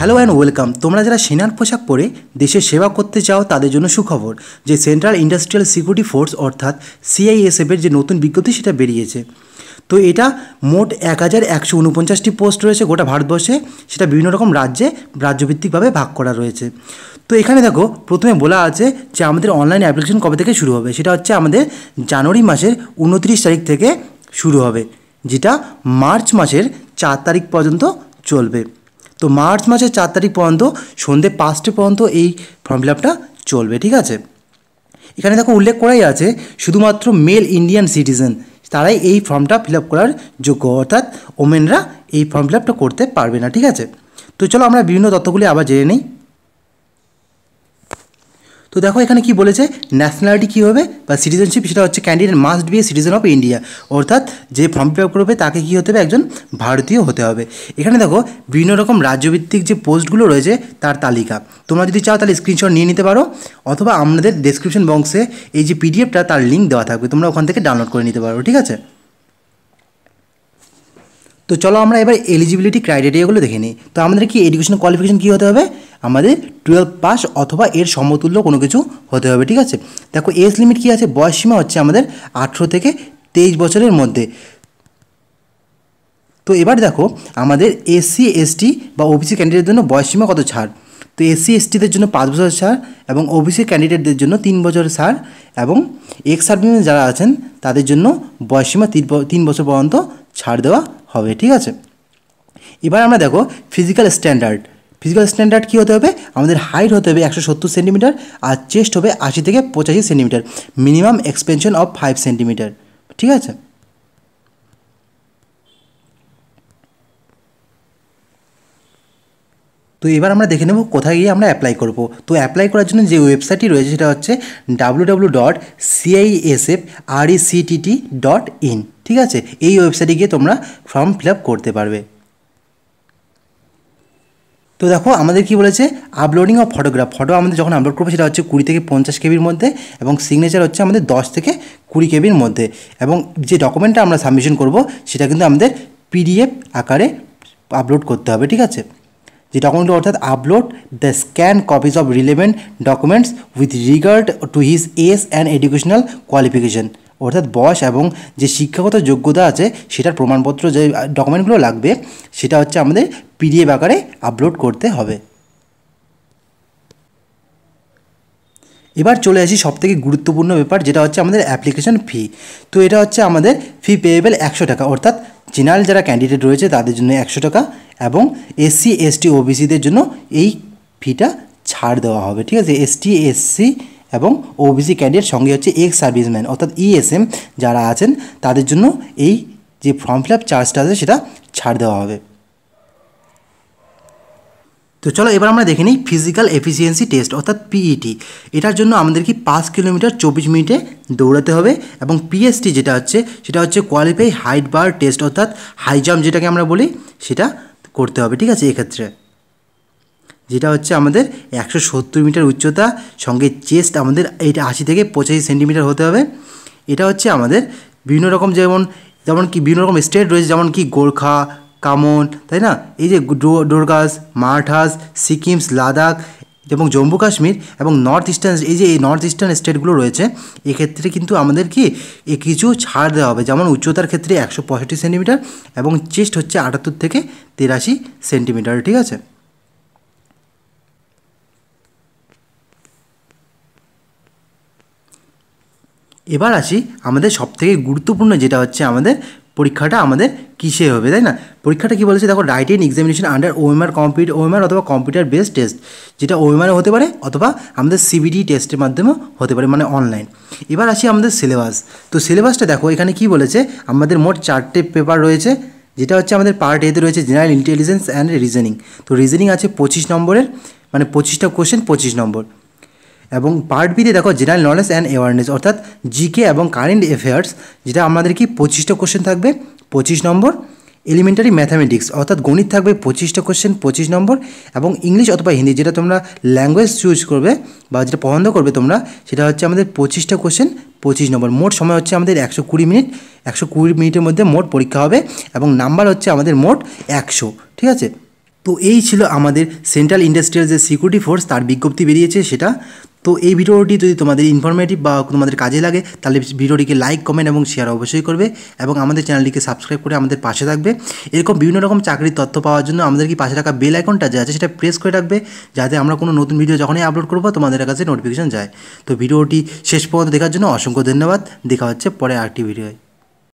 hello and welcome তোমরা যারা সেনার পোশাক পরে দেশের সেবা করতে চাও তাদের জন্য সুখবর যে সেন্ট্রাল ইন্ডাস্ট্রিয়াল সিকিউরিটি ফোর্স অর্থাৎ সিআইএসএফের যে নতুন বিজ্ঞপ্তি সেটা বেরিয়েছে তো এটা মোট এক হাজার একশো উনপঞ্চাশটি পোস্ট রয়েছে গোটা ভারতবর্ষে সেটা বিভিন্ন রকম রাজ্যে রাজ্যভিত্তিকভাবে ভাগ করা রয়েছে তো এখানে দেখো প্রথমে বলা আছে যে আমাদের অনলাইন অ্যাপ্লিকেশন কবে থেকে শুরু হবে সেটা হচ্ছে আমাদের জানুয়ারি মাসের উনত্রিশ তারিখ থেকে শুরু হবে যেটা মার্চ মাসের চার তারিখ পর্যন্ত চলবে তো মার্চ মাসের চার তারিখ পর্যন্ত সন্ধে পাঁচটা পর্যন্ত এই ফর্ম ফিল আপটা চলবে ঠিক আছে এখানে দেখো উল্লেখ করাই আছে শুধুমাত্র মেল ইন্ডিয়ান সিটিজেন তারাই এই ফর্মটা ফিল আপ করার যোগ্য অর্থাৎ ওমেনরা এই ফর্ম ফিল আপটা করতে পারবে না ঠিক আছে তো চলো আমরা বিভিন্ন তথ্যগুলি আবার জেনে নিই তো দেখো এখানে কি বলেছে ন্যাশনালিটি কী হবে বা সিটিজেনশিপ সেটা হচ্ছে candidate must be a citizen of India অর্থাৎ যে ফর্ম ফিল আপ করবে তাকে কী হতে হবে একজন ভারতীয় হতে হবে এখানে দেখো বিভিন্ন রকম রাজ্যভিত্তিক যে পোস্টগুলো রয়েছে তার তালিকা তোমরা যদি চাও তাহলে স্ক্রিনশট নিয়ে নিতে পারো অথবা আমাদের ডেসক্রিপশন বক্সে এই যে পিডিএফটা তার লিঙ্ক দেওয়া থাকবে তোমরা ওখান থেকে ডাউনলোড করে নিতে পারো ঠিক আছে তো চলো আমরা এবার এলিজিবিলিটি ক্রাইটেরিয়াগুলো দেখে নিই তো আমাদের কি এডুকেশন কোয়ালিফিকেশন কী হতে হবে আমাদের টুয়েলভ পাস অথবা এর সমতুল্য কোনো কিছু হতে হবে ঠিক আছে দেখো এজ লিমিট কী আছে বয়স সীমা হচ্ছে আমাদের আঠেরো থেকে তেইশ বছরের মধ্যে তো এবার দেখো আমাদের এসসি এসটি বা ওবিসি ক্যান্ডিডেটের জন্য বয়সসীমা কত ছাড় তো এসসি এসটিদের জন্য পাঁচ বছর ছাড় এবং ওবিসি ক্যান্ডিডেটদের জন্য তিন বছর ছাড় এবং এক্স সার্ভিসে যারা আছেন তাদের জন্য বয়সসীমা তিন বছর পর্যন্ত ছাড় দেওয়া হবে ঠিক আছে এবার আমরা দেখো ফিজিক্যাল স্ট্যান্ডার্ড ফিজিক্যাল স্ট্যান্ডার্ড কী হতে হবে আমাদের হাইট হতে হবে একশো সত্তর সেন্টিমিটার আর চেস্ট হবে আশি থেকে পঁচাশি centimetre minimum expansion of five centimetre ঠিক আছে তো এবার আমরা দেখে নেব কোথায় গিয়ে আমরা অ্যাপ্লাই করব তো অ্যাপ্লাই করার জন্য যে ওয়েবসাইটটি রয়েছে সেটা হচ্ছে W W dot CISF ECTT dot in ঠিক আছে এই ওয়েবসাইটে গিয়ে তোমরা ফর্ম ফিল আপ করতে পারবে তো দেখো আমাদের কি বলেছে আপলোডিং অফ ফটোগ্রাফ ফটো আমাদের যখন আপলোড করবো সেটা হচ্ছে কুড়ি থেকে পঞ্চাশ কেবির মধ্যে এবং সিগনেচার হচ্ছে আমাদের দশ থেকে কুড়ি কেবির মধ্যে এবং যে ডকুমেন্টটা আমরা সাবমিশন করব সেটা কিন্তু আমাদের পিডিএফ আকারে আপলোড করতে হবে ঠিক আছে যে ডকুমেন্ট অর্থাৎ upload the scan copies of relevant documents with regard to his age and educational qualification অর্থাৎ বয়স এবং যে শিক্ষাগত যোগ্যতা আছে সেটার প্রমাণপত্র যে ডকুমেন্টগুলো লাগবে সেটা হচ্ছে আমাদের পিডিএফ আকারে আপলোড করতে হবে এবার চলে আসি সবথেকে গুরুত্বপূর্ণ ব্যাপার যেটা হচ্ছে আমাদের অ্যাপ্লিকেশন ফি তো এটা হচ্ছে আমাদের ফি পেয়েবেল একশো টাকা অর্থাৎ জেনারেল যারা ক্যান্ডিডেট রয়েছে তাদের জন্য একশো টাকা এবং এসসি এসটি ওবিসিদের জন্য এই ফিটা ছাড় দেওয়া হবে ঠিক আছে এসটি এসসি এবং ওবিসি ক্যান্ডিডেট সঙ্গে হচ্ছে এক্স সার্ভিসম্যান অর্থাৎ ইএসএম e যারা আছেন তাদের জন্য এই যে ফর্ম ফিল আপ চার্জটা আছে সেটা ছাড় দেওয়া হবে তো চলো এবার আমরা দেখে নিই ফিজিক্যাল এফিসিয়েন্সি টেস্ট অর্থাৎ পিইটি e এটার জন্য আমাদেরকে পাঁচ কিলোমিটার চব্বিশ মিনিটে দৌড়াতে হবে এবং পিএসটি যেটা হচ্ছে সেটা হচ্ছে কোয়ালিফাই হাইট বার টেস্ট অর্থাৎ হাই জাম্প যেটাকে আমরা বলি সেটা করতে হবে ঠিক আছে এক্ষেত্রে যেটা হচ্ছে আমাদের একশো সত্তর মিটার উচ্চতা সঙ্গে চেস্ট আমাদের এটা আশি থেকে পঁচাশি সেন্টিমিটার হতে হবে এটা হচ্ছে আমাদের বিভিন্ন রকম যেমন যেমন কি বিভিন্ন রকম স্টেট রয়েছে যেমন কি গোর্খা কামন তাই না এই যে ডোরগাস মারঠাস সিকিমস লাদাখ এবং জম্মু কাশ্মীর এবং নর্থ ইস্টার্ন এই যে এই নর্থ ইস্টার্ন স্টেটগুলো রয়েছে এক্ষেত্রে কিন্তু আমাদের কি এ কিছু ছাড় দেওয়া হবে যেমন উচ্চতার ক্ষেত্রে একশো পঁয়ষট্টি সেন্টিমিটার এবং চেস্ট হচ্ছে আটাত্তর থেকে তিরাশি সেন্টিমিটার ঠিক আছে এবার আসি আমাদের সবথেকে গুরুত্বপূর্ণ যেটা হচ্ছে আমাদের পরীক্ষাটা আমাদের কিসে হবে তাই না পরীক্ষাটা কী বলেছে দেখো writing examination under OMR computer OMR অথবা কম্পিউটার বেসড টেস্ট যেটা ওএমআর হতে পারে অথবা আমাদের সিবিডি টেস্টের মাধ্যমেও হতে পারে মানে অনলাইন এবার আসি আমাদের সিলেবাস তো সিলেবাসটা দেখো এখানে কি বলেছে আমাদের মোট চারটে পেপার রয়েছে যেটা হচ্ছে আমাদের পার্ট এতে রয়েছে জেনারেল ইন্টেলিজেন্স অ্যান্ড রিজনিং তো রিজনিং আছে পঁচিশ নম্বরের মানে পঁচিশটা কোশ্চেন পঁচিশ নম্বর এবং পার্ট বিতে দেখো জেনারেল নলেজ অ্যান্ড অ্যাওয়ারনেস অর্থাৎ জিকে এবং কারেন্ট অ্যাফেয়ার্স যেটা আমাদের কি পঁচিশটা কোশ্চেন থাকবে পঁচিশ নম্বর এলিমেন্টারি ম্যাথামেটিক্স অর্থাৎ গণিত থাকবে পঁচিশটা কোশ্চেন পঁচিশ নম্বর এবং ইংলিশ অথবা হিন্দি যেটা তোমরা ল্যাঙ্গুয়েজ চুজ করবে বা যেটা পছন্দ করবে তোমরা সেটা হচ্ছে আমাদের পঁচিশটা কোশ্চেন পঁচিশ নম্বর মোট সময় হচ্ছে আমাদের একশো কুড়ি মিনিট একশো কুড়ি মিনিটের মধ্যে মোট পরীক্ষা হবে এবং নাম্বার হচ্ছে আমাদের মোট একশো ঠিক আছে তো এই ছিল আমাদের সেন্ট্রাল ইন্ডাস্ট্রিয়াল যে সিকিউরিটি ফোর্স তার বিজ্ঞপ্তি বেরিয়েছে সেটা তো এই ভিডিওটি যদি তোমাদের ইনফরমেটিভ বা তোমাদের কাজে লাগে তাহলে ভিডিওটিকে লাইক কমেন্ট এবং শেয়ার অবশ্যই করবে এবং আমাদের চ্যানেলটিকে সাবস্ক্রাইব করে আমাদের পাশে থাকবে এরকম বিভিন্ন রকম চাকরির তথ্য পাওয়ার জন্য আমাদের কি পাশে থাকা বেল আইকনটা যা আছে সেটা প্রেস করে রাখবে যাতে আমরা কোনো নতুন ভিডিও যখনই আপলোড করবো তোমাদের কাছে নোটিফিকেশন যায় তো ভিডিওটি শেষ পর্যন্ত দেখার জন্য অসংখ্য ধন্যবাদ দেখা হচ্ছে পরে আরেকটি ভিডিওয়